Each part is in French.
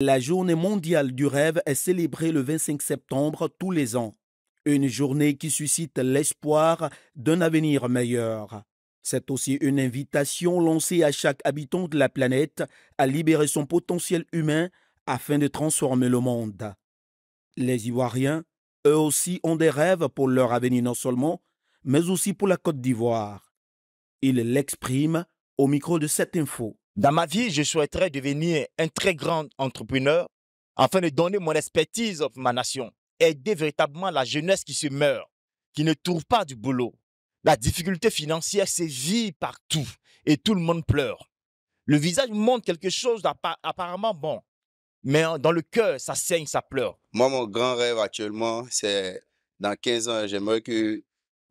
La journée mondiale du rêve est célébrée le 25 septembre tous les ans, une journée qui suscite l'espoir d'un avenir meilleur. C'est aussi une invitation lancée à chaque habitant de la planète à libérer son potentiel humain afin de transformer le monde. Les Ivoiriens, eux aussi, ont des rêves pour leur avenir non seulement, mais aussi pour la Côte d'Ivoire. Ils l'expriment au micro de cette info. Dans ma vie, je souhaiterais devenir un très grand entrepreneur afin de donner mon expertise à ma nation, aider véritablement la jeunesse qui se meurt, qui ne trouve pas du boulot. La difficulté financière sévit partout et tout le monde pleure. Le visage montre quelque chose d'apparemment bon, mais dans le cœur, ça saigne, ça pleure. Moi, mon grand rêve actuellement, c'est dans 15 ans, j'aimerais que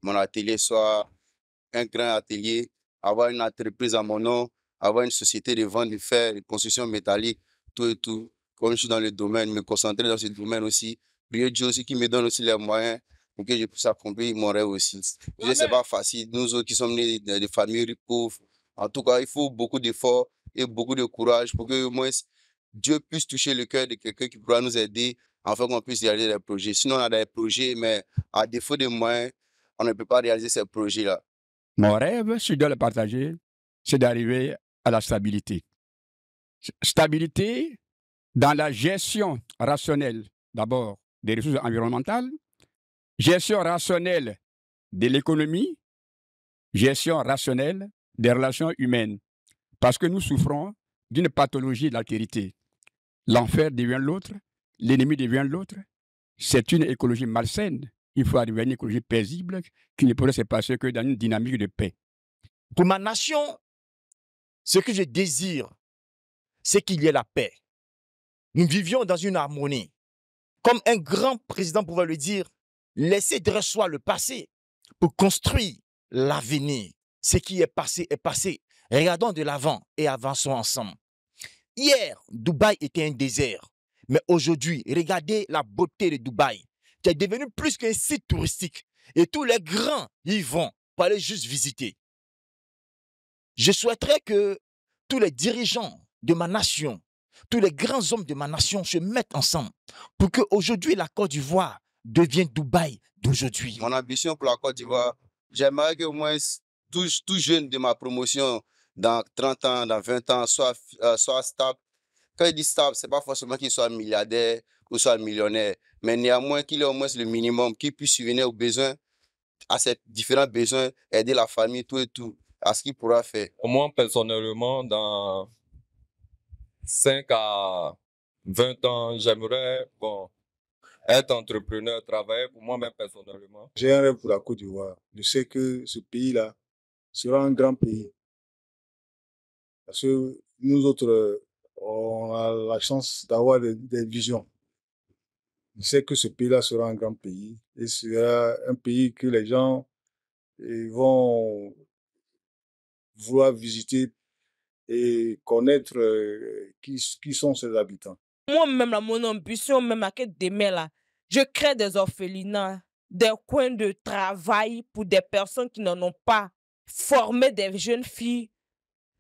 mon atelier soit un grand atelier, avoir une entreprise à mon nom avoir une société de vente de fer, de construction métallique, tout et tout. Comme je suis dans le domaine, me concentrer dans ce domaine aussi. Prier Dieu aussi qui me donne aussi les moyens pour que je puisse accomplir mon rêve aussi. Je sais pas facile. Nous autres qui sommes nés des familles pauvres, en tout cas, il faut beaucoup d'efforts et beaucoup de courage pour que au moins Dieu puisse toucher le cœur de quelqu'un qui pourra nous aider afin qu'on puisse réaliser des projets. Sinon, on a des projets, mais à défaut de moyens, on ne peut pas réaliser ces projets-là. Mon rêve, si je dois le partager, c'est d'arriver à la stabilité. Stabilité dans la gestion rationnelle, d'abord, des ressources environnementales, gestion rationnelle de l'économie, gestion rationnelle des relations humaines. Parce que nous souffrons d'une pathologie de l'altérité. L'enfer devient l'autre, l'ennemi devient l'autre. C'est une écologie malsaine. Il faut arriver à une écologie paisible qui ne pourrait se passer que dans une dynamique de paix. Pour ma nation, ce que je désire, c'est qu'il y ait la paix. Nous vivions dans une harmonie. Comme un grand président pouvait le dire, laissez de le passé pour construire l'avenir. Ce qui est passé est passé. Regardons de l'avant et avançons ensemble. Hier, Dubaï était un désert. Mais aujourd'hui, regardez la beauté de Dubaï, qui est devenu plus qu'un site touristique. Et tous les grands y vont pour aller juste visiter. Je souhaiterais que tous les dirigeants de ma nation, tous les grands hommes de ma nation se mettent ensemble pour que aujourd'hui, la Côte d'Ivoire devienne Dubaï d'aujourd'hui. Mon ambition pour la Côte d'Ivoire, j'aimerais qu'au moins tout, tout jeune de ma promotion, dans 30 ans, dans 20 ans, soit, euh, soit stable. Quand je dis stable, ce n'est pas forcément qu'il soit milliardaire ou soit millionnaire, mais néanmoins qu'il ait au moins le minimum, qu'il puisse subvenir aux besoins, à ses différents besoins, aider la famille, tout et tout à ce qu'il pourra faire. Moi, personnellement, dans 5 à 20 ans, j'aimerais bon, être entrepreneur, travailler pour moi-même personnellement. J'ai un rêve pour la Côte d'Ivoire. Je sais que ce pays-là sera un grand pays. Parce que nous autres, on a la chance d'avoir des, visions. Je sais que ce pays-là sera un grand pays et sera un pays que les gens ils vont vouloir visiter et connaître euh, qui, qui sont ces habitants. Moi-même, la mon ambition, même à quel demain, là, je crée des orphelinats, des coins de travail pour des personnes qui n'en ont pas formé des jeunes filles.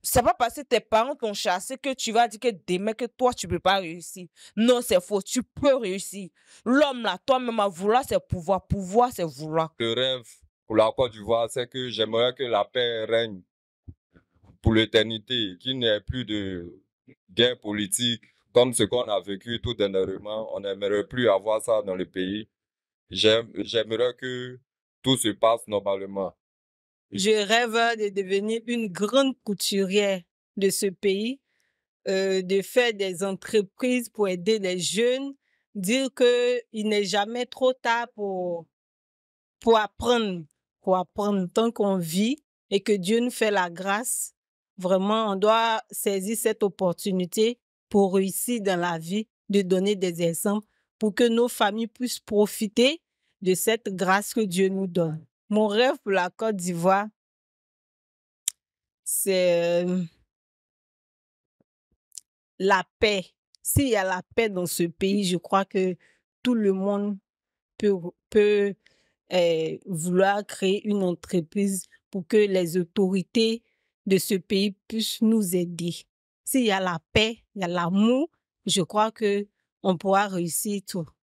C'est pas parce que tes parents t'ont chassé que tu vas dire que demain que toi tu peux pas réussir. Non, c'est faux, tu peux réussir. L'homme là, toi-même à vouloir, c'est pouvoir. Pouvoir, c'est vouloir. Le rêve pour la Côte d'Ivoire, c'est que j'aimerais que la paix règne pour l'éternité, qu'il n'y ait plus de guerre politique comme ce qu'on a vécu tout dernièrement. On n'aimerait plus avoir ça dans le pays. J'aimerais que tout se passe normalement. Je rêve de devenir une grande couturière de ce pays, euh, de faire des entreprises pour aider les jeunes, dire qu'il n'est jamais trop tard pour, pour apprendre, pour apprendre tant qu'on vit et que Dieu nous fait la grâce Vraiment, on doit saisir cette opportunité pour réussir dans la vie, de donner des exemples pour que nos familles puissent profiter de cette grâce que Dieu nous donne. Mon rêve pour la Côte d'Ivoire, c'est euh, la paix. S'il y a la paix dans ce pays, je crois que tout le monde peut, euh, vouloir créer une entreprise pour que les autorités de ce pays puisse nous aider. S'il y a la paix, il y a l'amour, je crois que on pourra réussir tout.